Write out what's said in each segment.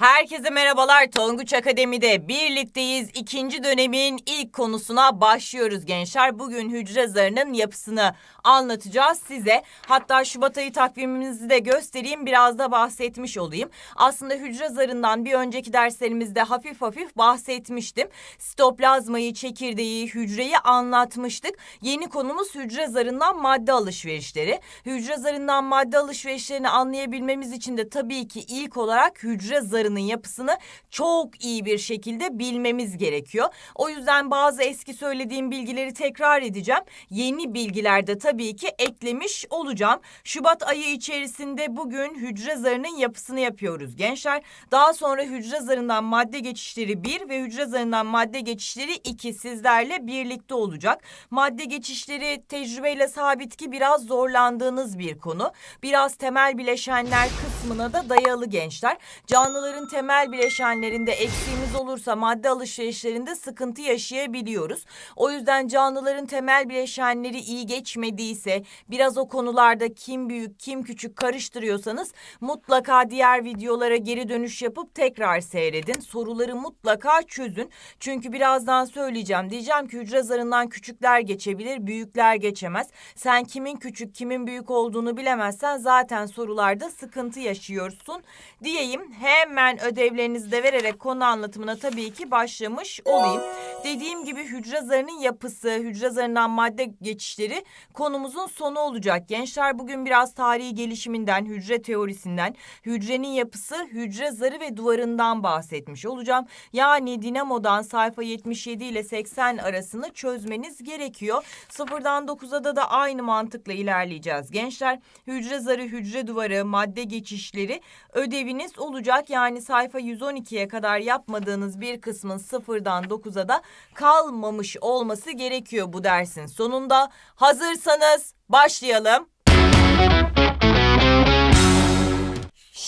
Ha! Herkese merhabalar. Tonguç Akademi'de birlikteyiz. İkinci dönemin ilk konusuna başlıyoruz gençler. Bugün hücre zarının yapısını anlatacağız size. Hatta Şubat ayı takvimimizi de göstereyim. Biraz da bahsetmiş olayım. Aslında hücre zarından bir önceki derslerimizde hafif hafif bahsetmiştim. Sitoplazmayı, çekirdeği, hücreyi anlatmıştık. Yeni konumuz hücre zarından madde alışverişleri. Hücre zarından madde alışverişlerini anlayabilmemiz için de tabii ki ilk olarak hücre zarının yapısını çok iyi bir şekilde bilmemiz gerekiyor. O yüzden bazı eski söylediğim bilgileri tekrar edeceğim. Yeni bilgilerde tabii ki eklemiş olacağım. Şubat ayı içerisinde bugün hücre zarının yapısını yapıyoruz gençler. Daha sonra hücre zarından madde geçişleri 1 ve hücre zarından madde geçişleri 2 sizlerle birlikte olacak. Madde geçişleri tecrübeyle sabit ki biraz zorlandığınız bir konu. Biraz temel bileşenler kısmına da dayalı gençler. Canlıların temel temel bileşenlerinde eksiğimiz olursa madde alışverişlerinde sıkıntı yaşayabiliyoruz. O yüzden canlıların temel bileşenleri iyi geçmediyse biraz o konularda kim büyük kim küçük karıştırıyorsanız mutlaka diğer videolara geri dönüş yapıp tekrar seyredin. Soruları mutlaka çözün. Çünkü birazdan söyleyeceğim. Diyeceğim ki hücre zarından küçükler geçebilir, büyükler geçemez. Sen kimin küçük, kimin büyük olduğunu bilemezsen zaten sorularda sıkıntı yaşıyorsun diyeyim. Hemen ödevlerinizi de vererek konu anlatımına tabii ki başlamış olayım. Dediğim gibi hücre zarının yapısı, hücre zarından madde geçişleri konumuzun sonu olacak. Gençler bugün biraz tarihi gelişiminden, hücre teorisinden, hücrenin yapısı, hücre zarı ve duvarından bahsetmiş olacağım. Yani dinamodan sayfa 77 ile 80 arasını çözmeniz gerekiyor. Sıfırdan 9'a da da aynı mantıkla ilerleyeceğiz. Gençler hücre zarı, hücre duvarı, madde geçişleri ödeviniz olacak. Yani sayfa sayfa 112'ye kadar yapmadığınız bir kısmın sıfırdan 9'a da kalmamış olması gerekiyor bu dersin sonunda. Hazırsanız başlayalım.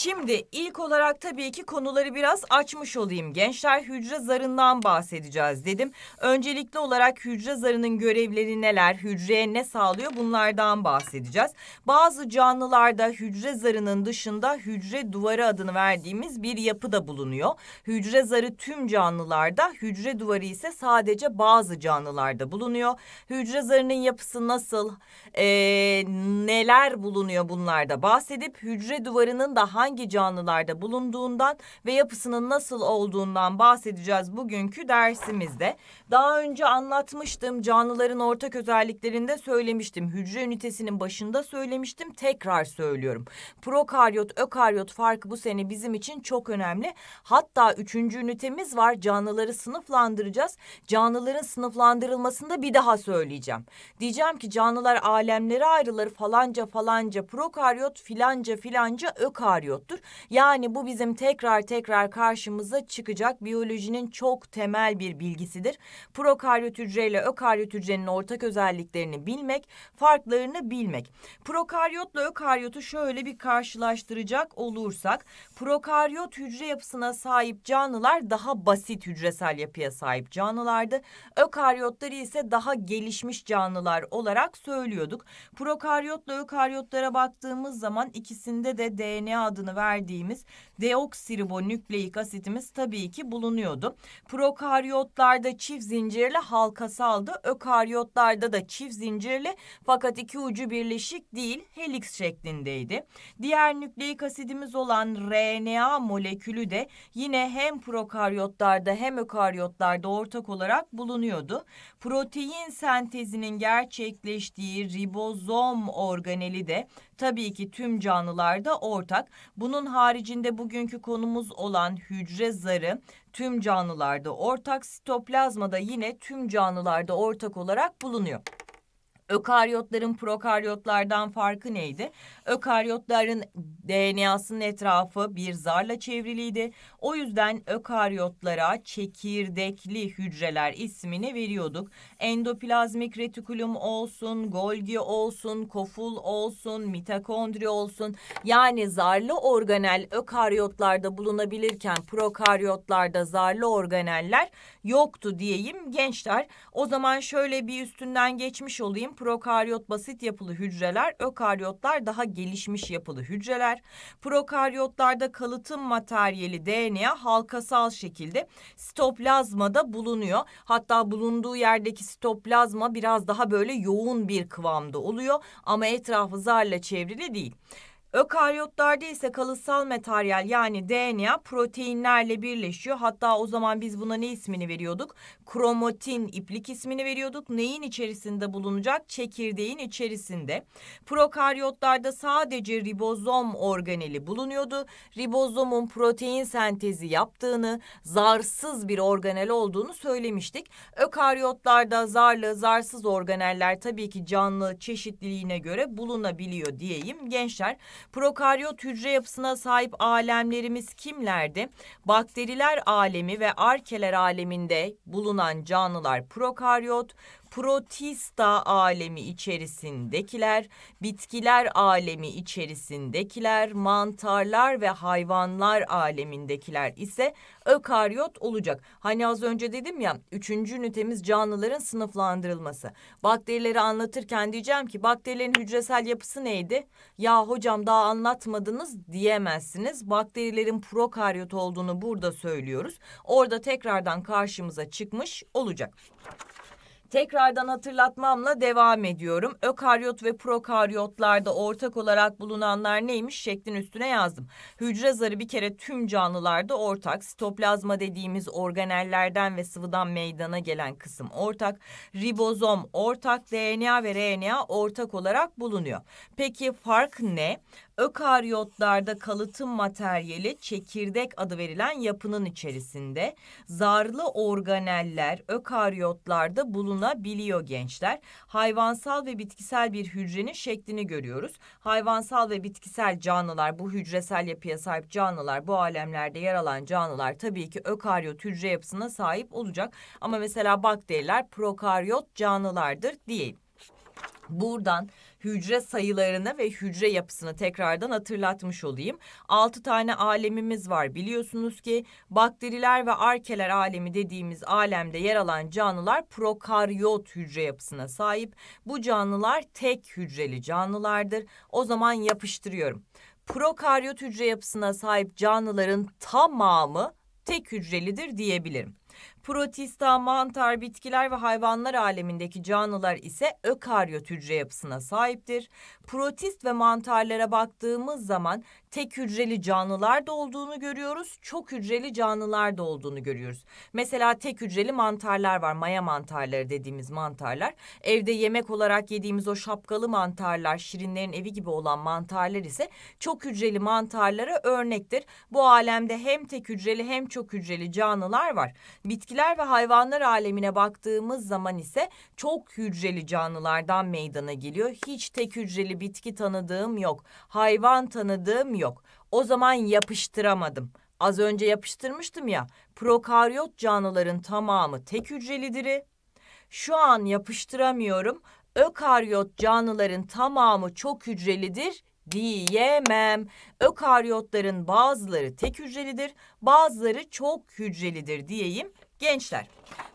Şimdi ilk olarak tabii ki konuları biraz açmış olayım. Gençler hücre zarından bahsedeceğiz dedim. Öncelikli olarak hücre zarının görevleri neler, hücreye ne sağlıyor bunlardan bahsedeceğiz. Bazı canlılarda hücre zarının dışında hücre duvarı adını verdiğimiz bir yapı da bulunuyor. Hücre zarı tüm canlılarda, hücre duvarı ise sadece bazı canlılarda bulunuyor. Hücre zarının yapısı nasıl, ee, neler bulunuyor bunlarda bahsedip hücre duvarının da hangi hangi canlılarda bulunduğundan ve yapısının nasıl olduğundan bahsedeceğiz bugünkü dersimizde. Daha önce anlatmıştım canlıların ortak özelliklerinde söylemiştim. Hücre ünitesinin başında söylemiştim tekrar söylüyorum. Prokaryot ökaryot farkı bu sene bizim için çok önemli. Hatta üçüncü ünitemiz var canlıları sınıflandıracağız. Canlıların sınıflandırılmasında bir daha söyleyeceğim. Diyeceğim ki canlılar alemlere ayrılır falanca falanca prokaryot filanca filanca ökaryot boyuttur. Yani bu bizim tekrar tekrar karşımıza çıkacak biyolojinin çok temel bir bilgisidir. Prokaryot hücre ile ökaryot hücrenin ortak özelliklerini bilmek, farklarını bilmek. Prokaryotla ökaryotu şöyle bir karşılaştıracak olursak, prokaryot hücre yapısına sahip canlılar daha basit hücresel yapıya sahip canlılardı. Ökaryotları ise daha gelişmiş canlılar olarak söylüyorduk. Prokaryotla ökaryotlara baktığımız zaman ikisinde de DNA adını adını verdiğimiz deoksiribonükleik asitimiz tabii ki bulunuyordu. Prokaryotlarda çift zincirli halkasaldı. Ökaryotlarda da çift zincirli fakat iki ucu birleşik değil helix şeklindeydi. Diğer nükleik asidimiz olan RNA molekülü de yine hem prokaryotlarda hem ökaryotlarda ortak olarak bulunuyordu. Protein sentezinin gerçekleştiği ribozom organeli de tabii ki tüm canlılarda ortak. Bunun haricinde bugünkü konumuz olan hücre zarı tüm canlılarda ortak, sitoplazma da yine tüm canlılarda ortak olarak bulunuyor. Ökaryotların prokaryotlardan farkı neydi? Ökaryotların DNA'sının etrafı bir zarla çevriliydi. O yüzden ökaryotlara çekirdekli hücreler ismini veriyorduk. Endoplazmik retikulum olsun, Golgi olsun, koful olsun, mitokondri olsun. Yani zarlı organel ökaryotlarda bulunabilirken prokaryotlarda zarlı organeller yoktu diyeyim gençler. O zaman şöyle bir üstünden geçmiş olayım prokaryot basit yapılı hücreler, ökaryotlar daha gelişmiş yapılı hücreler. Prokaryotlarda kalıtım materyali DNA halkasal şekilde sitoplazmada bulunuyor. Hatta bulunduğu yerdeki stoplazma biraz daha böyle yoğun bir kıvamda oluyor ama etrafı zarla çevrili değil. Ökaryotlarda ise kalıtsal materyal yani DNA proteinlerle birleşiyor. Hatta o zaman biz buna ne ismini veriyorduk? Kromatin iplik ismini veriyorduk. Neyin içerisinde bulunacak? Çekirdeğin içerisinde. Prokaryotlarda sadece ribozom organeli bulunuyordu. Ribozomun protein sentezi yaptığını, zarsız bir organel olduğunu söylemiştik. Ökaryotlarda zarlı, zarsız organeller tabii ki canlı çeşitliliğine göre bulunabiliyor diyeyim gençler. Prokaryot hücre yapısına sahip alemlerimiz kimlerdi? Bakteriler alemi ve arkeler aleminde bulunan canlılar prokaryot, protista alemi içerisindekiler, bitkiler alemi içerisindekiler, mantarlar ve hayvanlar alemindekiler ise ökaryot olacak. Hani az önce dedim ya üçüncü ünitemiz canlıların sınıflandırılması. Bakterileri anlatırken diyeceğim ki bakterilerin hücresel yapısı neydi? Ya hocam daha anlatmadınız diyemezsiniz. Bakterilerin prokaryot olduğunu burada söylüyoruz. Orada tekrardan karşımıza çıkmış olacak. Tekrardan hatırlatmamla devam ediyorum. Ökaryot ve prokaryotlarda ortak olarak bulunanlar neymiş şeklin üstüne yazdım. Hücre zarı bir kere tüm canlılarda ortak. Sitoplazma dediğimiz organellerden ve sıvıdan meydana gelen kısım ortak. Ribozom ortak, DNA ve RNA ortak olarak bulunuyor. Peki fark ne? Ökaryotlarda kalıtım materyali çekirdek adı verilen yapının içerisinde. Zarlı organeller ökaryotlarda bulunabiliyor gençler. Hayvansal ve bitkisel bir hücrenin şeklini görüyoruz. Hayvansal ve bitkisel canlılar bu hücresel yapıya sahip canlılar bu alemlerde yer alan canlılar tabii ki ökaryot hücre yapısına sahip olacak. Ama mesela bakteriler prokaryot canlılardır diyeyim. Buradan hücre sayılarını ve hücre yapısını tekrardan hatırlatmış olayım. 6 tane alemimiz var biliyorsunuz ki bakteriler ve arkeler alemi dediğimiz alemde yer alan canlılar prokaryot hücre yapısına sahip. Bu canlılar tek hücreli canlılardır. O zaman yapıştırıyorum. Prokaryot hücre yapısına sahip canlıların tamamı tek hücrelidir diyebilirim. Protista, mantar, bitkiler ve hayvanlar alemindeki canlılar ise ökaryot hücre yapısına sahiptir. Protist ve mantarlara baktığımız zaman tek hücreli canlılar da olduğunu görüyoruz, çok hücreli canlılar da olduğunu görüyoruz. Mesela tek hücreli mantarlar var, maya mantarları dediğimiz mantarlar. Evde yemek olarak yediğimiz o şapkalı mantarlar, şirinlerin evi gibi olan mantarlar ise çok hücreli mantarlara örnektir. Bu alemde hem tek hücreli hem çok hücreli canlılar var. Bitkiler ve hayvanlar alemine baktığımız zaman ise çok hücreli canlılardan meydana geliyor. Hiç tek hücreli bitki tanıdığım yok. Hayvan tanıdığım yok yok. O zaman yapıştıramadım. Az önce yapıştırmıştım ya. Prokaryot canlıların tamamı tek hücrelidir. Şu an yapıştıramıyorum. Ökaryot canlıların tamamı çok hücrelidir diyemem. Ökaryotların bazıları tek hücrelidir, bazıları çok hücrelidir diyeyim gençler.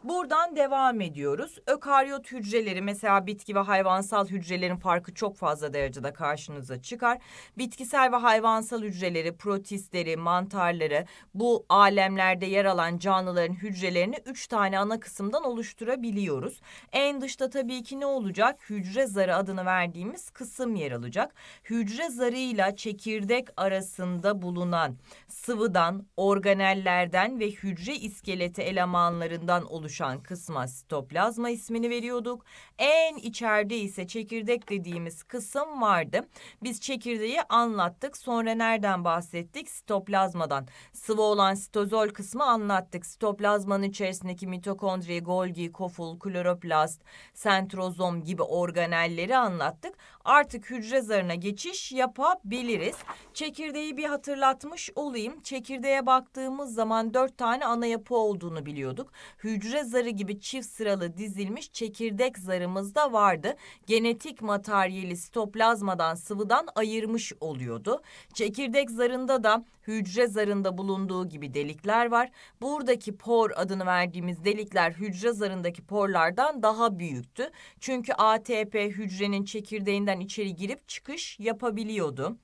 Buradan devam ediyoruz. Ökaryot hücreleri mesela bitki ve hayvansal hücrelerin farkı çok fazla derecede karşınıza çıkar. Bitkisel ve hayvansal hücreleri, protistleri, mantarları bu alemlerde yer alan canlıların hücrelerini üç tane ana kısımdan oluşturabiliyoruz. En dışta tabii ki ne olacak? Hücre zarı adını verdiğimiz kısım yer alacak. Hücre zarıyla çekirdek arasında bulunan sıvıdan, organellerden ve hücre iskeleti elemanlarından oluşan kısma sitoplazma ismini veriyorduk. En içeride ise çekirdek dediğimiz kısım vardı. Biz çekirdeği anlattık. Sonra nereden bahsettik? Sitoplazmadan. Sıvı olan sitozol kısmı anlattık. Sitoplazmanın içerisindeki mitokondri, Golgi, koful, kloroplast, sentrozom gibi organelleri anlattık. Artık hücre zarına geçiş yapabiliriz. Çekirdeği bir hatırlatmış olayım. Çekirdeğe baktığımız zaman dört tane ana yapı olduğunu biliyorduk. Hücre hücre zarı gibi çift sıralı dizilmiş çekirdek zarımız da vardı. Genetik materyali sitoplazmadan sıvıdan ayırmış oluyordu. Çekirdek zarında da hücre zarında bulunduğu gibi delikler var. Buradaki por adını verdiğimiz delikler hücre zarındaki porlardan daha büyüktü. Çünkü ATP hücrenin çekirdeğinden içeri girip çıkış yapabiliyordu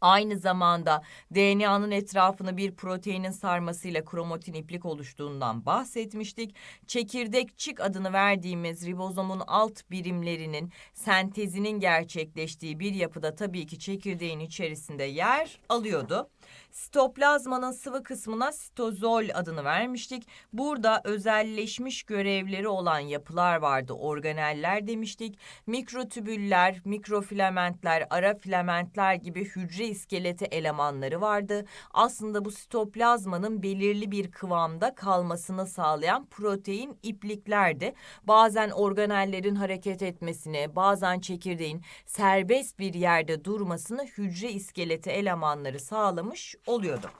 aynı zamanda DNA'nın etrafını bir proteinin sarmasıyla kromatin iplik oluştuğundan bahsetmiştik. Çekirdek çik adını verdiğimiz ribozomun alt birimlerinin sentezinin gerçekleştiği bir yapıda tabii ki çekirdeğin içerisinde yer alıyordu. Sitoplazmanın sıvı kısmına sitozol adını vermiştik. Burada özelleşmiş görevleri olan yapılar vardı. Organeller demiştik. Mikrotübüller, mikrofilamentler, ara filamentler gibi hücre iskeleti elemanları vardı. Aslında bu sitoplazmanın belirli bir kıvamda kalmasını sağlayan protein ipliklerdi. Bazen organellerin hareket etmesini, bazen çekirdeğin serbest bir yerde durmasını hücre iskeleti elemanları sağlamış yapmış oluyorduk.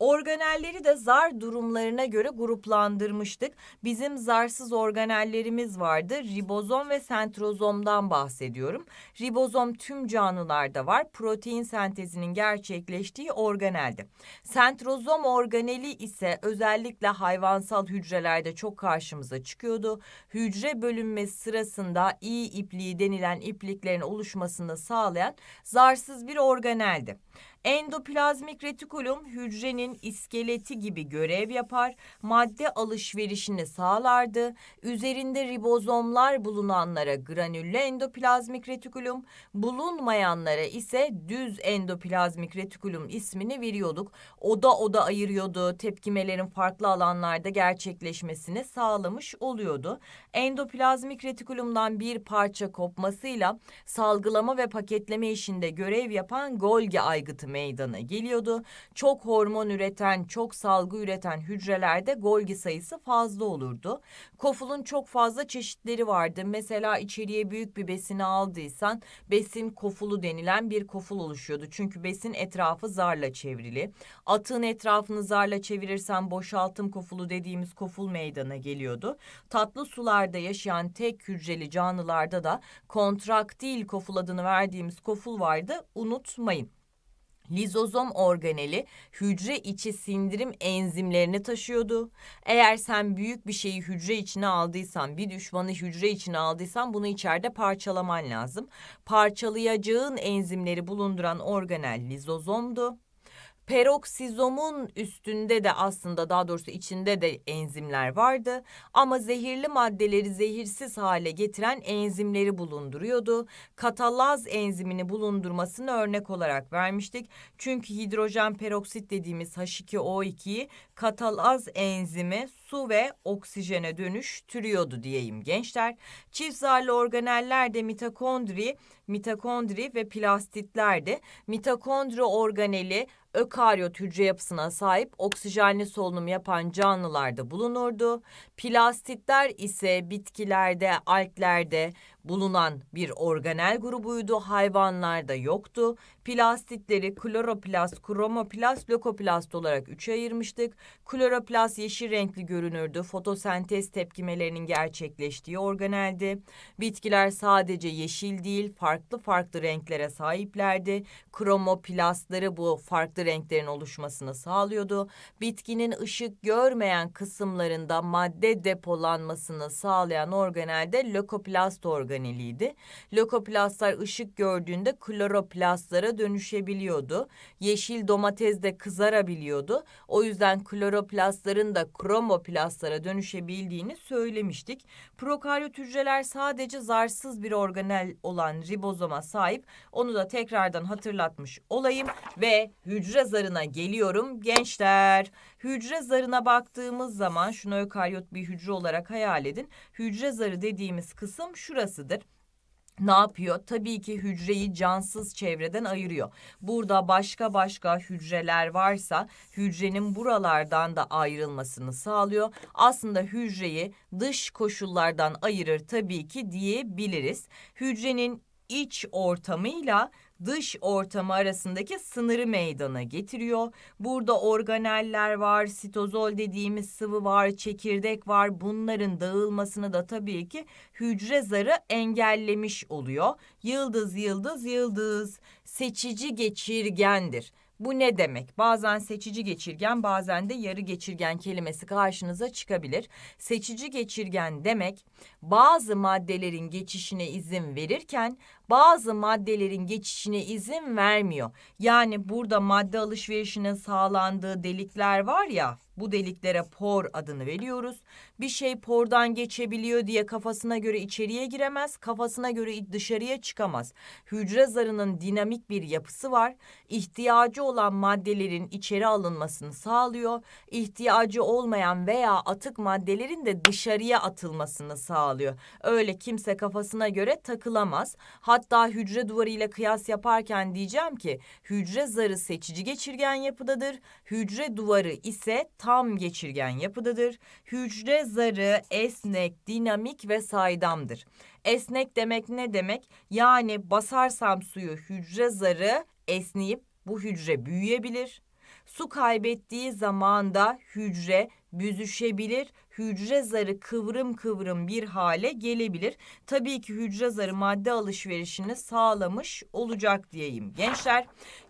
Organelleri de zar durumlarına göre gruplandırmıştık. Bizim zarsız organellerimiz vardı. Ribozom ve sentrozomdan bahsediyorum. Ribozom tüm canlılarda var. Protein sentezinin gerçekleştiği organeldi. Sentrozom organeli ise özellikle hayvansal hücrelerde çok karşımıza çıkıyordu. Hücre bölünmesi sırasında iyi ipliği denilen ipliklerin oluşmasını sağlayan zarsız bir organeldi. Endoplazmik retikulum hücrenin iskeleti gibi görev yapar, madde alışverişini sağlardı. Üzerinde ribozomlar bulunanlara granüllü endoplazmik retikulum, bulunmayanlara ise düz endoplazmik retikulum ismini veriyorduk. Oda oda ayırıyordu, tepkimelerin farklı alanlarda gerçekleşmesini sağlamış oluyordu. Endoplazmik retikulumdan bir parça kopmasıyla salgılama ve paketleme işinde görev yapan Golgi aygıtı meydana geliyordu. Çok hormon üreten, çok salgı üreten hücrelerde Golgi sayısı fazla olurdu. Koful'un çok fazla çeşitleri vardı. Mesela içeriye büyük bir besini aldıysan besin kofulu denilen bir koful oluşuyordu. Çünkü besin etrafı zarla çevrili. Atığın etrafını zarla çevirirsen boşaltım kofulu dediğimiz koful meydana geliyordu. Tatlı sularda yaşayan tek hücreli canlılarda da kontraktil koful adını verdiğimiz koful vardı. Unutmayın. Lizozom organeli hücre içi sindirim enzimlerini taşıyordu. Eğer sen büyük bir şeyi hücre içine aldıysan, bir düşmanı hücre içine aldıysan bunu içeride parçalaman lazım. Parçalayacağın enzimleri bulunduran organel lizozomdu. Peroksizomun üstünde de aslında daha doğrusu içinde de enzimler vardı ama zehirli maddeleri zehirsiz hale getiren enzimleri bulunduruyordu. Katalaz enzimini bulundurmasını örnek olarak vermiştik. Çünkü hidrojen peroksit dediğimiz H2O2'yi katalaz enzimi su ve oksijene dönüştürüyordu diyeyim gençler. Çift zarlı organellerde mitokondri, mitokondri ve plastitlerdi. Mitokondri organeli ökaryot hücre yapısına sahip oksijenli solunum yapan canlılarda bulunurdu. Plastitler ise bitkilerde, alglerde, bulunan bir organel grubuydu. Hayvanlarda yoktu. Plastitleri kloroplast, kromoplast, lökoplast olarak üçe ayırmıştık. Kloroplast yeşil renkli görünürdü. Fotosentez tepkimelerinin gerçekleştiği organeldi. Bitkiler sadece yeşil değil, farklı farklı renklere sahiplerdi. Kromoplastları bu farklı renklerin oluşmasını sağlıyordu. Bitkinin ışık görmeyen kısımlarında madde depolanmasını sağlayan organelde lökoplast organı organeliydi. Lökoplastlar ışık gördüğünde kloroplastlara dönüşebiliyordu. Yeşil domates de kızarabiliyordu. O yüzden kloroplastların da kromoplastlara dönüşebildiğini söylemiştik. Prokaryot hücreler sadece zarsız bir organel olan ribozoma sahip. Onu da tekrardan hatırlatmış olayım ve hücre zarına geliyorum gençler. Hücre zarına baktığımız zaman şunu ökaryot bir hücre olarak hayal edin. Hücre zarı dediğimiz kısım şurası parçasıdır ne yapıyor? Tabii ki hücreyi cansız çevreden ayırıyor. Burada başka başka hücreler varsa hücrenin buralardan da ayrılmasını sağlıyor. Aslında hücreyi dış koşullardan ayırır tabii ki diyebiliriz. Hücrenin iç ortamıyla dış ortamı arasındaki sınırı meydana getiriyor. Burada organeller var, sitozol dediğimiz sıvı var, çekirdek var. Bunların dağılmasını da tabii ki hücre zarı engellemiş oluyor. Yıldız, yıldız, yıldız seçici geçirgendir. Bu ne demek? Bazen seçici geçirgen, bazen de yarı geçirgen kelimesi karşınıza çıkabilir. Seçici geçirgen demek bazı maddelerin geçişine izin verirken bazı maddelerin geçişine izin vermiyor. Yani burada madde alışverişinin sağlandığı delikler var ya bu deliklere por adını veriyoruz. Bir şey pordan geçebiliyor diye kafasına göre içeriye giremez, kafasına göre dışarıya çıkamaz. Hücre zarının dinamik bir yapısı var. İhtiyacı olan maddelerin içeri alınmasını sağlıyor. İhtiyacı olmayan veya atık maddelerin de dışarıya atılmasını sağlıyor sağlıyor. Öyle kimse kafasına göre takılamaz. Hatta hücre duvarı ile kıyas yaparken diyeceğim ki hücre zarı seçici geçirgen yapıdadır. Hücre duvarı ise tam geçirgen yapıdadır. Hücre zarı esnek, dinamik ve saydamdır. Esnek demek ne demek? Yani basarsam suyu hücre zarı esneyip bu hücre büyüyebilir. Su kaybettiği zaman da hücre büzüşebilir hücre zarı kıvrım kıvrım bir hale gelebilir. Tabii ki hücre zarı madde alışverişini sağlamış olacak diyeyim gençler.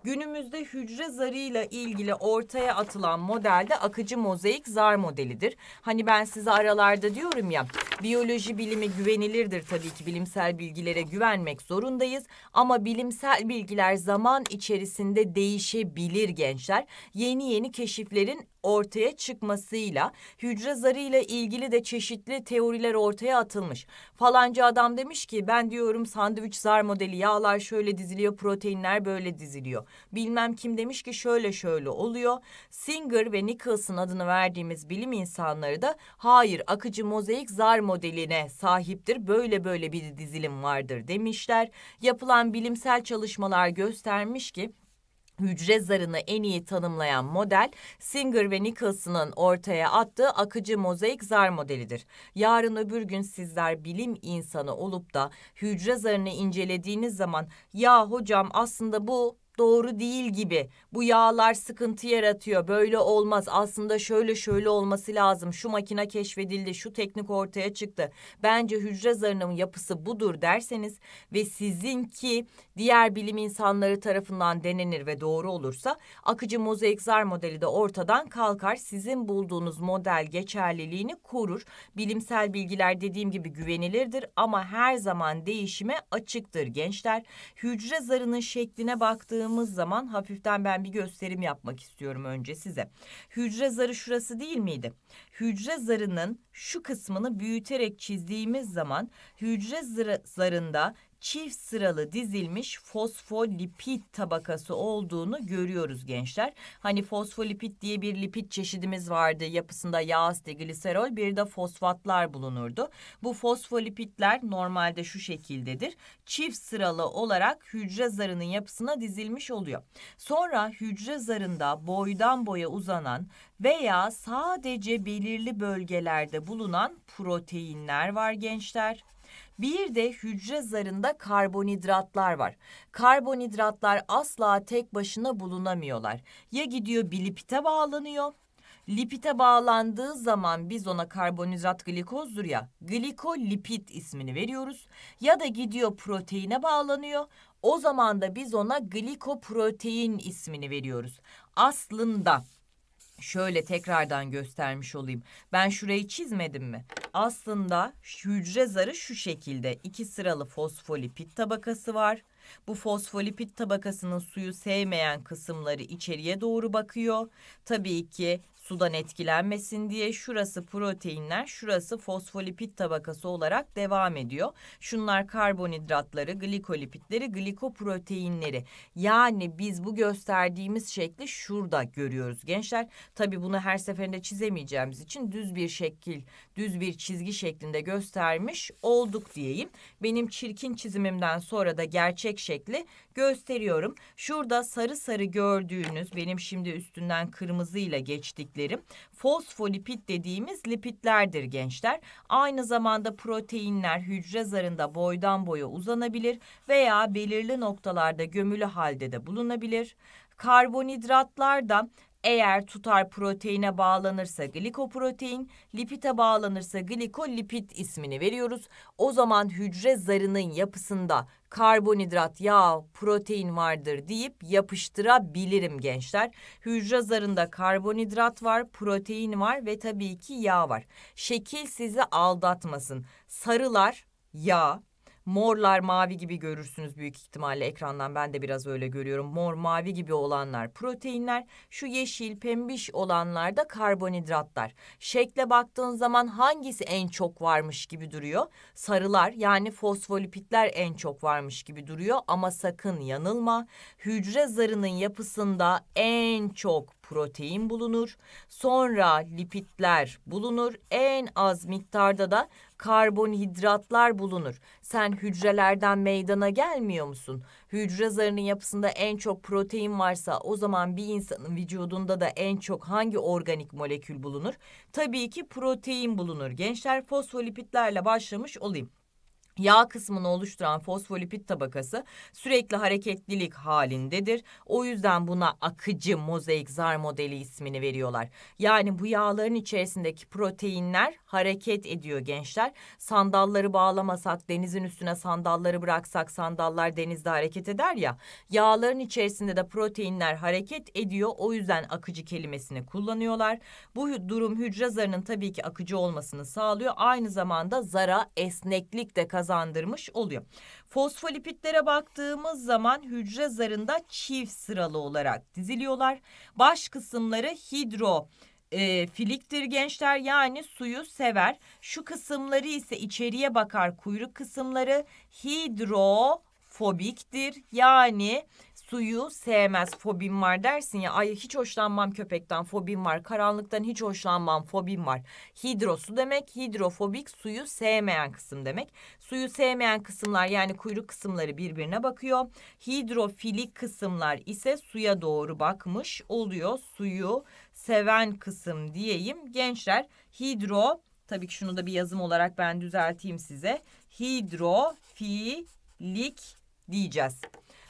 Günümüzde hücre zarıyla ilgili ortaya atılan modelde akıcı mozaik zar modelidir. Hani ben size aralarda diyorum ya biyoloji bilimi güvenilirdir tabii ki bilimsel bilgilere güvenmek zorundayız ama bilimsel bilgiler zaman içerisinde değişebilir gençler. Yeni yeni keşiflerin ortaya çıkmasıyla hücre zarı ile ilgili de çeşitli teoriler ortaya atılmış. Falanca adam demiş ki ben diyorum sandviç zar modeli yağlar şöyle diziliyor proteinler böyle diziliyor. Bilmem kim demiş ki şöyle şöyle oluyor. Singer ve Nicholson adını verdiğimiz bilim insanları da hayır akıcı mozaik zar modeline sahiptir. Böyle böyle bir dizilim vardır demişler. Yapılan bilimsel çalışmalar göstermiş ki hücre zarını en iyi tanımlayan model Singer ve Nicholson'ın ortaya attığı akıcı mozaik zar modelidir. Yarın öbür gün sizler bilim insanı olup da hücre zarını incelediğiniz zaman ya hocam aslında bu doğru değil gibi. Bu yağlar sıkıntı yaratıyor. Böyle olmaz. Aslında şöyle şöyle olması lazım. Şu makine keşfedildi. Şu teknik ortaya çıktı. Bence hücre zarının yapısı budur derseniz ve sizinki diğer bilim insanları tarafından denenir ve doğru olursa akıcı mozaik zar modeli de ortadan kalkar. Sizin bulduğunuz model geçerliliğini korur. Bilimsel bilgiler dediğim gibi güvenilirdir ama her zaman değişime açıktır gençler. Hücre zarının şekline baktığım baktığımız zaman hafiften ben bir gösterim yapmak istiyorum önce size. Hücre zarı şurası değil miydi? Hücre zarının şu kısmını büyüterek çizdiğimiz zaman hücre zarında çift sıralı dizilmiş fosfolipid tabakası olduğunu görüyoruz gençler. Hani fosfolipid diye bir lipid çeşidimiz vardı. Yapısında yağ asidi, gliserol, bir de fosfatlar bulunurdu. Bu fosfolipidler normalde şu şekildedir. Çift sıralı olarak hücre zarının yapısına dizilmiş oluyor. Sonra hücre zarında boydan boya uzanan veya sadece belirli bölgelerde bulunan proteinler var gençler. Bir de hücre zarında karbonhidratlar var. Karbonhidratlar asla tek başına bulunamıyorlar. Ya gidiyor bir bağlanıyor Lipite bağlandığı zaman biz ona karbonhidrat glikozdur ya glikolipit ismini veriyoruz. Ya da gidiyor proteine bağlanıyor. O zaman da biz ona glikoprotein ismini veriyoruz. Aslında Şöyle tekrardan göstermiş olayım. Ben şurayı çizmedim mi? Aslında hücre zarı şu şekilde. iki sıralı fosfolipid tabakası var. Bu fosfolipid tabakasının suyu sevmeyen kısımları içeriye doğru bakıyor. Tabii ki Sudan etkilenmesin diye şurası proteinler, şurası fosfolipid tabakası olarak devam ediyor. Şunlar karbonhidratları, glikolipitleri, glikoproteinleri. Yani biz bu gösterdiğimiz şekli şurada görüyoruz gençler. Tabi bunu her seferinde çizemeyeceğimiz için düz bir şekil, düz bir çizgi şeklinde göstermiş olduk diyeyim. Benim çirkin çizimimden sonra da gerçek şekli gösteriyorum. Şurada sarı sarı gördüğünüz benim şimdi üstünden kırmızıyla geçtik lipitlerim fosfolipid dediğimiz lipidlerdir gençler. Aynı zamanda proteinler hücre zarında boydan boya uzanabilir veya belirli noktalarda gömülü halde de bulunabilir. Karbonhidratlar da eğer tutar proteine bağlanırsa glikoprotein, lipite bağlanırsa glikolipit ismini veriyoruz. O zaman hücre zarının yapısında karbonhidrat, yağ, protein vardır deyip yapıştırabilirim gençler. Hücre zarında karbonhidrat var, protein var ve tabii ki yağ var. Şekil sizi aldatmasın. Sarılar yağ, morlar mavi gibi görürsünüz büyük ihtimalle ekrandan ben de biraz öyle görüyorum. Mor mavi gibi olanlar proteinler şu yeşil pembiş olanlar da karbonhidratlar. Şekle baktığın zaman hangisi en çok varmış gibi duruyor? Sarılar yani fosfolipitler en çok varmış gibi duruyor ama sakın yanılma. Hücre zarının yapısında en çok protein bulunur. Sonra lipitler bulunur. En az miktarda da karbonhidratlar bulunur. Sen hücrelerden meydana gelmiyor musun? Hücre zarının yapısında en çok protein varsa o zaman bir insanın vücudunda da en çok hangi organik molekül bulunur? Tabii ki protein bulunur. Gençler fosfolipitlerle başlamış olayım. Yağ kısmını oluşturan fosfolipid tabakası sürekli hareketlilik halindedir. O yüzden buna akıcı mozaik zar modeli ismini veriyorlar. Yani bu yağların içerisindeki proteinler hareket ediyor gençler. Sandalları bağlamasak, denizin üstüne sandalları bıraksak sandallar denizde hareket eder ya. Yağların içerisinde de proteinler hareket ediyor. O yüzden akıcı kelimesini kullanıyorlar. Bu durum hücre zarının tabii ki akıcı olmasını sağlıyor. Aynı zamanda zara esneklik de kazanıyor kazandırmış oluyor. Fosfolipitlere baktığımız zaman hücre zarında çift sıralı olarak diziliyorlar. Baş kısımları hidro e, filiktir gençler yani suyu sever. Şu kısımları ise içeriye bakar kuyruk kısımları hidrofobiktir yani suyu sevmez fobim var dersin ya ay hiç hoşlanmam köpekten fobim var karanlıktan hiç hoşlanmam fobim var hidro su demek hidrofobik suyu sevmeyen kısım demek suyu sevmeyen kısımlar yani kuyruk kısımları birbirine bakıyor hidrofilik kısımlar ise suya doğru bakmış oluyor suyu seven kısım diyeyim gençler hidro tabii ki şunu da bir yazım olarak ben düzelteyim size hidrofilik diyeceğiz.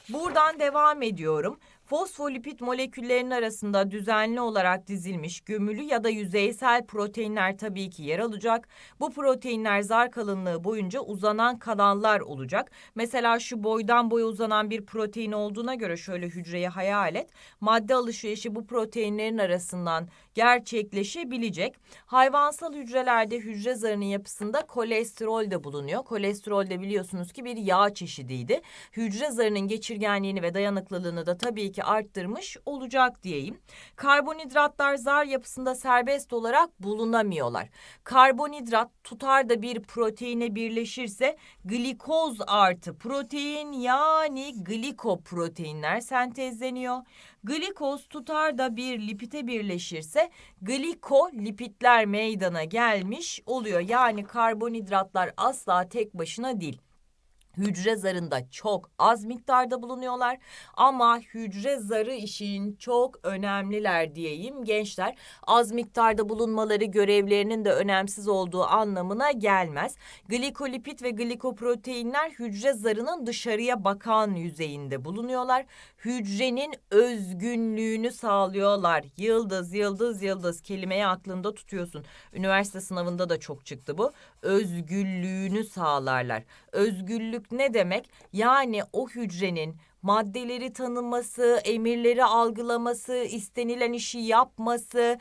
Buradan devam ediyorum. Fosfolipid moleküllerinin arasında düzenli olarak dizilmiş gömülü ya da yüzeysel proteinler tabii ki yer alacak. Bu proteinler zar kalınlığı boyunca uzanan kanallar olacak. Mesela şu boydan boya uzanan bir protein olduğuna göre şöyle hücreyi hayal et. Madde alışverişi bu proteinlerin arasından gerçekleşebilecek. Hayvansal hücrelerde hücre zarının yapısında kolesterol de bulunuyor. Kolesterol de biliyorsunuz ki bir yağ çeşidiydi. Hücre zarının geçirgenliğini ve dayanıklılığını da tabii ki ki arttırmış olacak diyeyim. Karbonhidratlar zar yapısında serbest olarak bulunamıyorlar. Karbonhidrat tutar da bir proteine birleşirse glikoz artı protein yani glikoproteinler sentezleniyor. Glikoz tutar da bir lipite birleşirse glikolipitler meydana gelmiş oluyor. Yani karbonhidratlar asla tek başına değil hücre zarında çok az miktarda bulunuyorlar ama hücre zarı işin çok önemliler diyeyim gençler. Az miktarda bulunmaları görevlerinin de önemsiz olduğu anlamına gelmez. Glikolipit ve glikoproteinler hücre zarının dışarıya bakan yüzeyinde bulunuyorlar. Hücrenin özgünlüğünü sağlıyorlar. Yıldız, yıldız, yıldız kelimeyi aklında tutuyorsun. Üniversite sınavında da çok çıktı bu. Özgürlüğünü sağlarlar. Özgürlük ne demek? Yani o hücrenin maddeleri tanıması, emirleri algılaması, istenilen işi yapması,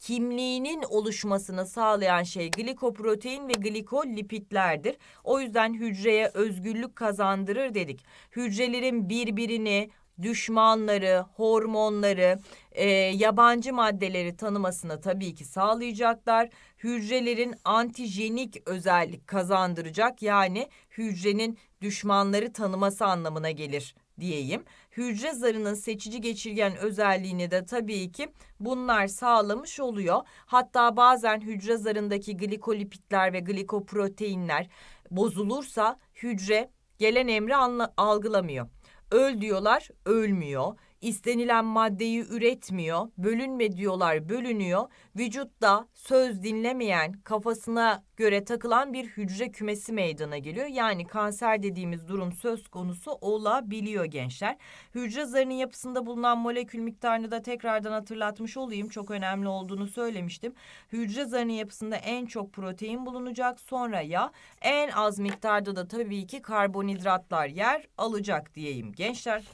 kimliğinin oluşmasını sağlayan şey glikoprotein ve glikolipitlerdir. O yüzden hücreye özgürlük kazandırır dedik. Hücrelerin birbirini, düşmanları, hormonları, e, yabancı maddeleri tanımasını tabii ki sağlayacaklar. Hücrelerin antijenik özellik kazandıracak yani hücrenin düşmanları tanıması anlamına gelir diyeyim. Hücre zarının seçici geçirgen özelliğini de tabii ki bunlar sağlamış oluyor. Hatta bazen hücre zarındaki glikolipitler ve glikoproteinler bozulursa hücre gelen emri algılamıyor. Öl diyorlar, ölmüyor istenilen maddeyi üretmiyor, bölünme diyorlar bölünüyor. Vücutta söz dinlemeyen, kafasına göre takılan bir hücre kümesi meydana geliyor. Yani kanser dediğimiz durum söz konusu olabiliyor gençler. Hücre zarının yapısında bulunan molekül miktarını da tekrardan hatırlatmış olayım. Çok önemli olduğunu söylemiştim. Hücre zarının yapısında en çok protein bulunacak. Sonra ya en az miktarda da tabii ki karbonhidratlar yer alacak diyeyim gençler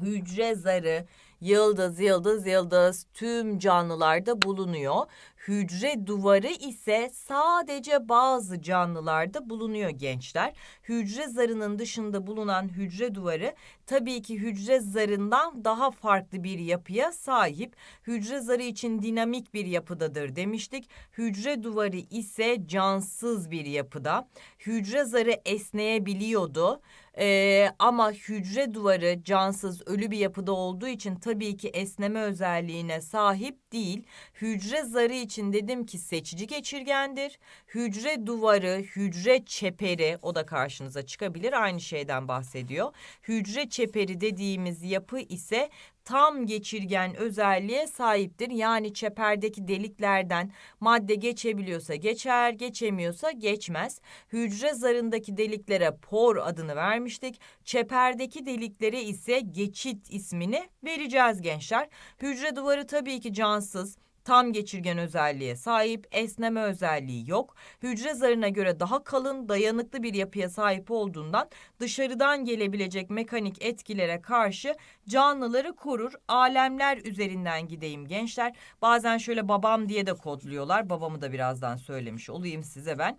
hücre zarı yıldız yıldız yıldız tüm canlılarda bulunuyor. Hücre duvarı ise sadece bazı canlılarda bulunuyor gençler. Hücre zarının dışında bulunan hücre duvarı tabii ki hücre zarından daha farklı bir yapıya sahip. Hücre zarı için dinamik bir yapıdadır demiştik. Hücre duvarı ise cansız bir yapıda. Hücre zarı esneyebiliyordu. E, ama hücre duvarı cansız ölü bir yapıda olduğu için tabii ki esneme özelliğine sahip değil, hücre zarı için dedim ki seçici geçirgendir. Hücre duvarı, hücre çeperi o da karşınıza çıkabilir. Aynı şeyden bahsediyor. Hücre çeperi dediğimiz yapı ise tam geçirgen özelliğe sahiptir. Yani çeperdeki deliklerden madde geçebiliyorsa geçer, geçemiyorsa geçmez. Hücre zarındaki deliklere por adını vermiştik. Çeperdeki deliklere ise geçit ismini vereceğiz gençler. Hücre duvarı tabii ki cansız kanamansız, tam geçirgen özelliğe sahip, esneme özelliği yok. Hücre zarına göre daha kalın, dayanıklı bir yapıya sahip olduğundan dışarıdan gelebilecek mekanik etkilere karşı canlıları korur. Alemler üzerinden gideyim gençler. Bazen şöyle babam diye de kodluyorlar. Babamı da birazdan söylemiş olayım size ben.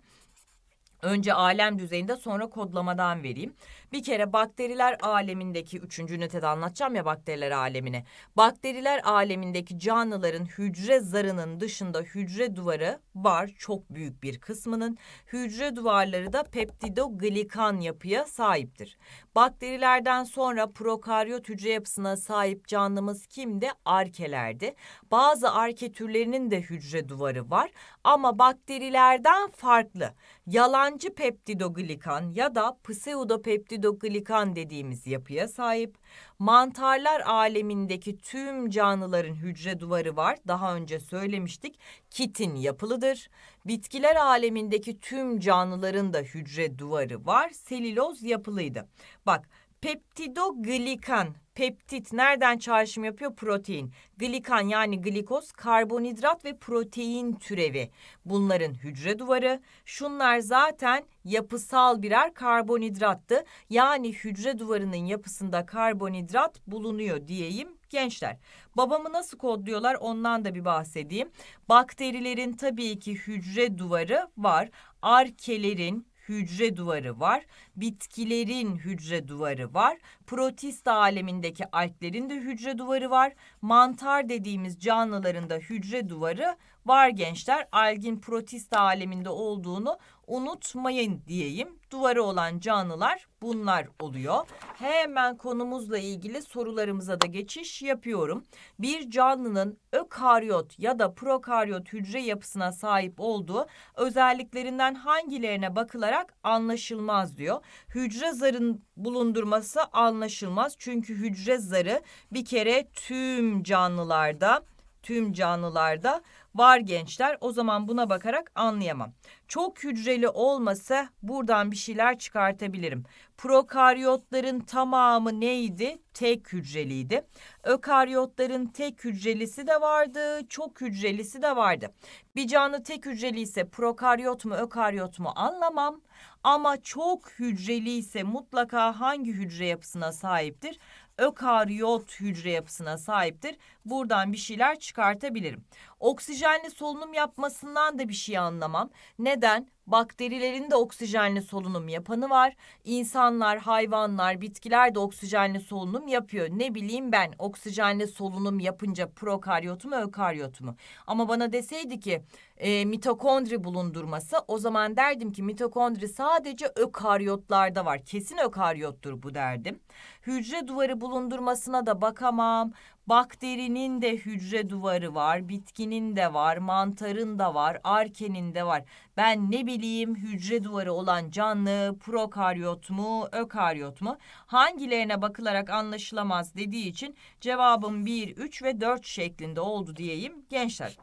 Önce alem düzeyinde sonra kodlamadan vereyim. Bir kere bakteriler alemindeki üçüncü ünitede anlatacağım ya bakteriler alemini. Bakteriler alemindeki canlıların hücre zarının dışında hücre duvarı var çok büyük bir kısmının. Hücre duvarları da peptidoglikan yapıya sahiptir. Bakterilerden sonra prokaryot hücre yapısına sahip canlımız kimdi? Arkelerdi. Bazı arke türlerinin de hücre duvarı var ama bakterilerden farklı. Yalancı peptidoglikan ya da pseudopeptidoglikan endoglikan dediğimiz yapıya sahip. Mantarlar alemindeki tüm canlıların hücre duvarı var. Daha önce söylemiştik. Kitin yapılıdır. Bitkiler alemindeki tüm canlıların da hücre duvarı var. Selüloz yapılıydı. Bak peptidoglikan Peptit nereden çağrışım yapıyor? Protein. Glikan yani glikoz, karbonhidrat ve protein türevi. Bunların hücre duvarı. Şunlar zaten yapısal birer karbonhidrattı. Yani hücre duvarının yapısında karbonhidrat bulunuyor diyeyim gençler. Babamı nasıl kodluyorlar ondan da bir bahsedeyim. Bakterilerin tabii ki hücre duvarı var. Arkelerin hücre duvarı var. Bitkilerin hücre duvarı var. Protist alemindeki alplerin de hücre duvarı var. Mantar dediğimiz canlıların da hücre duvarı var gençler. Algin protist aleminde olduğunu unutmayın diyeyim duvarı olan canlılar bunlar oluyor. Hemen konumuzla ilgili sorularımıza da geçiş yapıyorum. Bir canlının ökaryot ya da prokaryot hücre yapısına sahip olduğu özelliklerinden hangilerine bakılarak anlaşılmaz diyor. Hücre zarın bulundurması anlaşılmaz çünkü hücre zarı bir kere tüm canlılarda tüm canlılarda var gençler. O zaman buna bakarak anlayamam. Çok hücreli olmasa buradan bir şeyler çıkartabilirim. Prokaryotların tamamı neydi? Tek hücreliydi. Ökaryotların tek hücrelisi de vardı, çok hücrelisi de vardı. Bir canlı tek hücreli ise prokaryot mu, ökaryot mu anlamam. Ama çok hücreli ise mutlaka hangi hücre yapısına sahiptir? Ökaryot hücre yapısına sahiptir buradan bir şeyler çıkartabilirim. Oksijenli solunum yapmasından da bir şey anlamam. Neden? Bakterilerin de oksijenli solunum yapanı var. İnsanlar, hayvanlar, bitkiler de oksijenli solunum yapıyor. Ne bileyim ben oksijenli solunum yapınca prokaryot mu ökaryot mu? Ama bana deseydi ki e, mitokondri bulundurması o zaman derdim ki mitokondri sadece ökaryotlarda var. Kesin ökaryottur bu derdim. Hücre duvarı bulundurmasına da bakamam. Bakterinin de hücre duvarı var, bitkinin de var, mantarın da var, arkenin de var. Ben ne bileyim hücre duvarı olan canlı prokaryot mu, ökaryot mu? Hangilerine bakılarak anlaşılamaz dediği için cevabım 1, 3 ve 4 şeklinde oldu diyeyim gençler.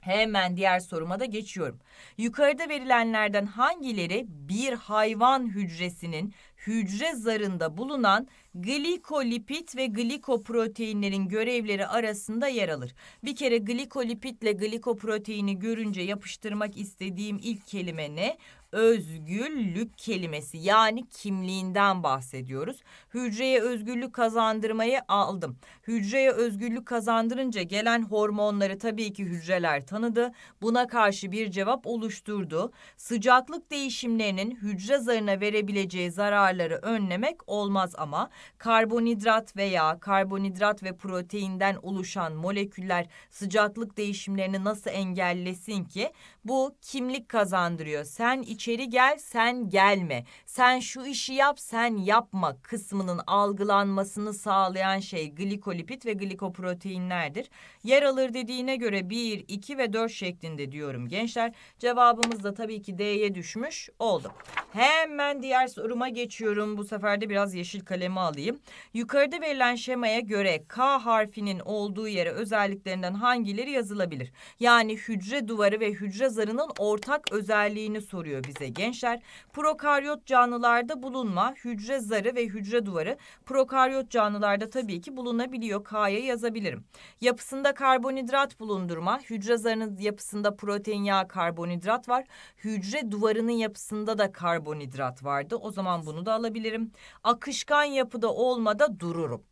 Hemen diğer soruma da geçiyorum. Yukarıda verilenlerden hangileri bir hayvan hücresinin hücre zarında bulunan glikolipit ve glikoproteinlerin görevleri arasında yer alır. Bir kere glikolipitle glikoproteini görünce yapıştırmak istediğim ilk kelime ne? özgürlük kelimesi yani kimliğinden bahsediyoruz. Hücreye özgürlük kazandırmayı aldım. Hücreye özgürlük kazandırınca gelen hormonları tabii ki hücreler tanıdı. Buna karşı bir cevap oluşturdu. Sıcaklık değişimlerinin hücre zarına verebileceği zararları önlemek olmaz ama karbonhidrat veya karbonhidrat ve proteinden oluşan moleküller sıcaklık değişimlerini nasıl engellesin ki? Bu kimlik kazandırıyor. Sen içeri gel, sen gelme sen şu işi yap sen yapma kısmının algılanmasını sağlayan şey glikolipit ve glikoproteinlerdir. Yer alır dediğine göre 1, 2 ve 4 şeklinde diyorum gençler. Cevabımız da tabii ki D'ye düşmüş oldu. Hemen diğer soruma geçiyorum. Bu sefer de biraz yeşil kalemi alayım. Yukarıda verilen şemaya göre K harfinin olduğu yere özelliklerinden hangileri yazılabilir? Yani hücre duvarı ve hücre zarının ortak özelliğini soruyor bize gençler. Prokaryot canlı canlılarda bulunma, hücre zarı ve hücre duvarı prokaryot canlılarda tabii ki bulunabiliyor. K'ya yazabilirim. Yapısında karbonhidrat bulundurma, hücre zarının yapısında protein, yağ, karbonhidrat var. Hücre duvarının yapısında da karbonhidrat vardı. O zaman bunu da alabilirim. Akışkan yapıda olmada dururum.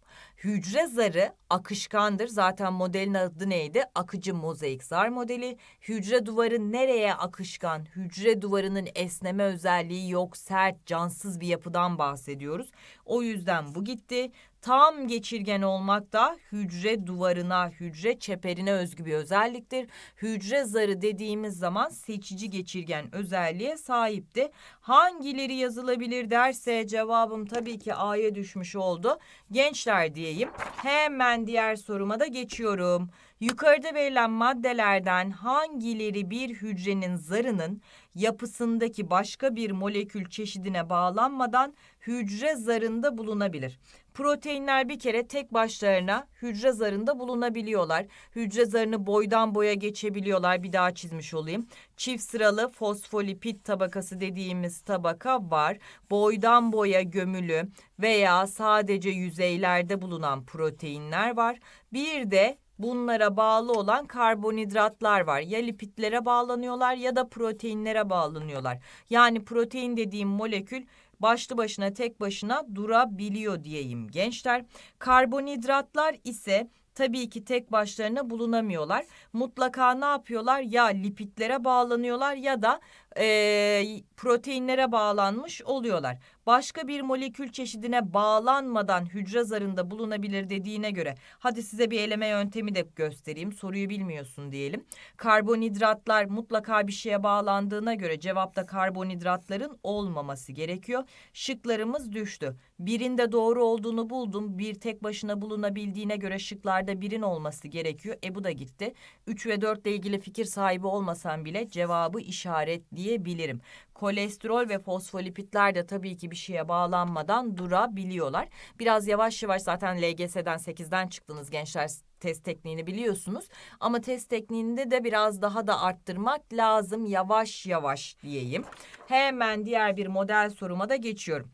Hücre zarı akışkandır. Zaten modelin adı neydi? Akıcı mozaik zar modeli. Hücre duvarı nereye akışkan? Hücre duvarının esneme özelliği yok, sert, cansız bir yapıdan bahsediyoruz. O yüzden bu gitti. Tam geçirgen olmak da hücre duvarına, hücre çeperine özgü bir özelliktir. Hücre zarı dediğimiz zaman seçici geçirgen özelliğe sahipti. Hangileri yazılabilir derse cevabım tabii ki A'ya düşmüş oldu. Gençler diyeyim. Hemen diğer soruma da geçiyorum. Yukarıda verilen maddelerden hangileri bir hücrenin zarının yapısındaki başka bir molekül çeşidine bağlanmadan hücre zarında bulunabilir. Proteinler bir kere tek başlarına hücre zarında bulunabiliyorlar. Hücre zarını boydan boya geçebiliyorlar. Bir daha çizmiş olayım. Çift sıralı fosfolipid tabakası dediğimiz tabaka var. Boydan boya gömülü veya sadece yüzeylerde bulunan proteinler var. Bir de bunlara bağlı olan karbonhidratlar var. Ya lipitlere bağlanıyorlar ya da proteinlere bağlanıyorlar. Yani protein dediğim molekül başlı başına tek başına durabiliyor diyeyim gençler. Karbonhidratlar ise tabii ki tek başlarına bulunamıyorlar. Mutlaka ne yapıyorlar? Ya lipitlere bağlanıyorlar ya da e, proteinlere bağlanmış oluyorlar. Başka bir molekül çeşidine bağlanmadan hücre zarında bulunabilir dediğine göre hadi size bir eleme yöntemi de göstereyim. Soruyu bilmiyorsun diyelim. Karbonhidratlar mutlaka bir şeye bağlandığına göre cevapta karbonhidratların olmaması gerekiyor. Şıklarımız düştü. Birinde doğru olduğunu buldum. Bir tek başına bulunabildiğine göre şıklarda birin olması gerekiyor. E bu da gitti. 3 ve 4 ile ilgili fikir sahibi olmasan bile cevabı işaretli diyebilirim. Kolesterol ve fosfolipitler de tabii ki bir şeye bağlanmadan durabiliyorlar. Biraz yavaş yavaş zaten LGS'den 8'den çıktınız gençler test tekniğini biliyorsunuz. Ama test tekniğinde de biraz daha da arttırmak lazım yavaş yavaş diyeyim. Hemen diğer bir model soruma da geçiyorum.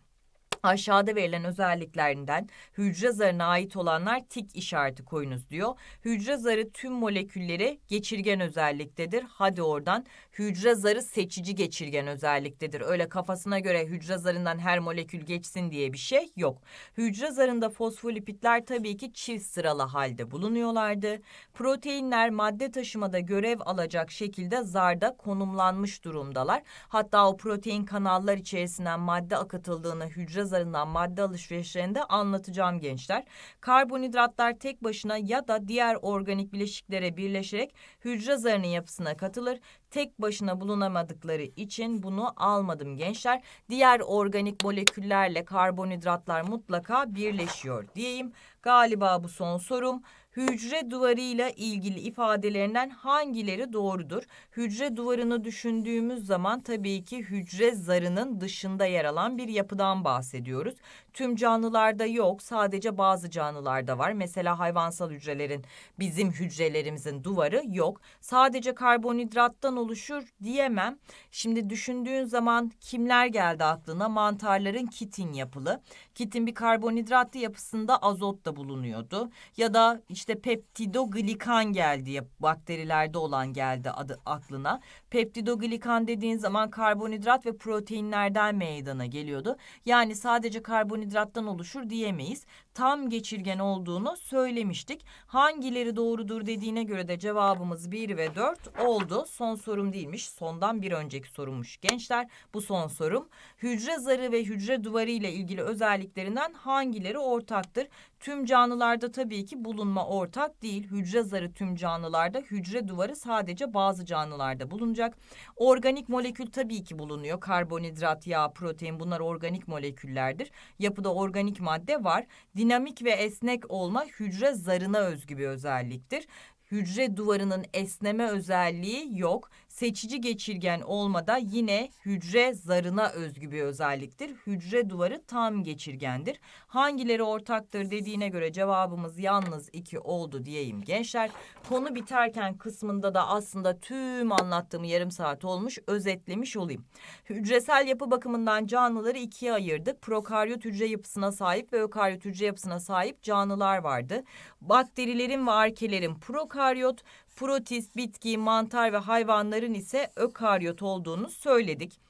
Aşağıda verilen özelliklerinden hücre zarına ait olanlar tik işareti koyunuz diyor. Hücre zarı tüm molekülleri geçirgen özelliktedir. Hadi oradan hücre zarı seçici geçirgen özelliktedir. Öyle kafasına göre hücre zarından her molekül geçsin diye bir şey yok. Hücre zarında fosfolipitler tabii ki çift sıralı halde bulunuyorlardı. Proteinler madde taşımada görev alacak şekilde zarda konumlanmış durumdalar. Hatta o protein kanallar içerisinden madde akıtıldığını hücre zarından madde alışverişlerinde anlatacağım gençler. Karbonhidratlar tek başına ya da diğer organik bileşiklere birleşerek hücre zarının yapısına katılır tek başına bulunamadıkları için bunu almadım gençler. Diğer organik moleküllerle karbonhidratlar mutlaka birleşiyor diyeyim. Galiba bu son sorum. Hücre duvarıyla ilgili ifadelerinden hangileri doğrudur? Hücre duvarını düşündüğümüz zaman tabii ki hücre zarının dışında yer alan bir yapıdan bahsediyoruz tüm canlılarda yok sadece bazı canlılarda var. Mesela hayvansal hücrelerin bizim hücrelerimizin duvarı yok. Sadece karbonhidrattan oluşur diyemem. Şimdi düşündüğün zaman kimler geldi aklına? Mantarların kitin yapılı. Kitin bir karbonhidratlı yapısında azot da bulunuyordu. Ya da işte peptidoglikan geldi bakterilerde olan geldi adı aklına. Peptidoglikan dediğin zaman karbonhidrat ve proteinlerden meydana geliyordu. Yani sadece karbonhidrat karbonhidrattan oluşur diyemeyiz tam geçirgen olduğunu söylemiştik. Hangileri doğrudur dediğine göre de cevabımız 1 ve 4 oldu. Son sorum değilmiş. Sondan bir önceki sorummuş gençler. Bu son sorum. Hücre zarı ve hücre duvarı ile ilgili özelliklerinden hangileri ortaktır? Tüm canlılarda tabii ki bulunma ortak değil. Hücre zarı tüm canlılarda, hücre duvarı sadece bazı canlılarda bulunacak. Organik molekül tabii ki bulunuyor. Karbonhidrat, yağ, protein bunlar organik moleküllerdir. Yapıda organik madde var. Din dinamik ve esnek olma hücre zarına özgü bir özelliktir hücre duvarının esneme özelliği yok seçici geçirgen olmada yine hücre zarına özgü bir özelliktir. Hücre duvarı tam geçirgendir. Hangileri ortaktır dediğine göre cevabımız yalnız iki oldu diyeyim gençler. Konu biterken kısmında da aslında tüm anlattığım yarım saat olmuş özetlemiş olayım. Hücresel yapı bakımından canlıları ikiye ayırdık. Prokaryot hücre yapısına sahip ve ökaryot hücre yapısına sahip canlılar vardı. Bakterilerin ve arkelerin prokaryot, protist, bitki, mantar ve hayvanların ise ökaryot olduğunu söyledik.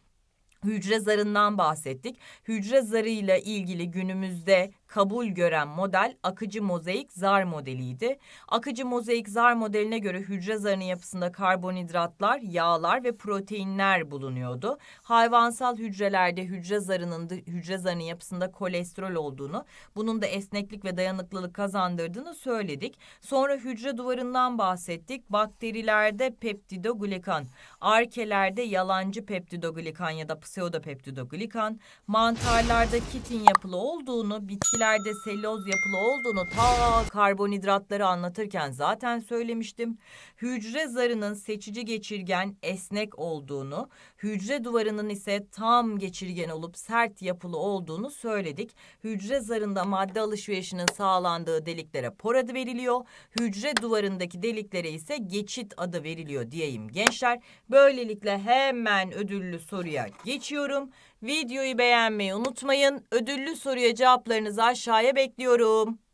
Hücre zarından bahsettik. Hücre zarıyla ilgili günümüzde kabul gören model akıcı mozaik zar modeliydi. Akıcı mozaik zar modeline göre hücre zarının yapısında karbonhidratlar, yağlar ve proteinler bulunuyordu. Hayvansal hücrelerde hücre zarının hücre zarının yapısında kolesterol olduğunu, bunun da esneklik ve dayanıklılık kazandırdığını söyledik. Sonra hücre duvarından bahsettik. Bakterilerde peptidoglikan, arkelerde yalancı peptidoglikan ya da pseudopeptidoglikan, mantarlarda kitin yapılı olduğunu, bitki bitkilerde selüloz yapılı olduğunu ta karbonhidratları anlatırken zaten söylemiştim. Hücre zarının seçici geçirgen esnek olduğunu, hücre duvarının ise tam geçirgen olup sert yapılı olduğunu söyledik. Hücre zarında madde alışverişinin sağlandığı deliklere por adı veriliyor. Hücre duvarındaki deliklere ise geçit adı veriliyor diyeyim gençler. Böylelikle hemen ödüllü soruya geçiyorum. Videoyu beğenmeyi unutmayın. Ödüllü soruya cevaplarınızı aşağıya bekliyorum.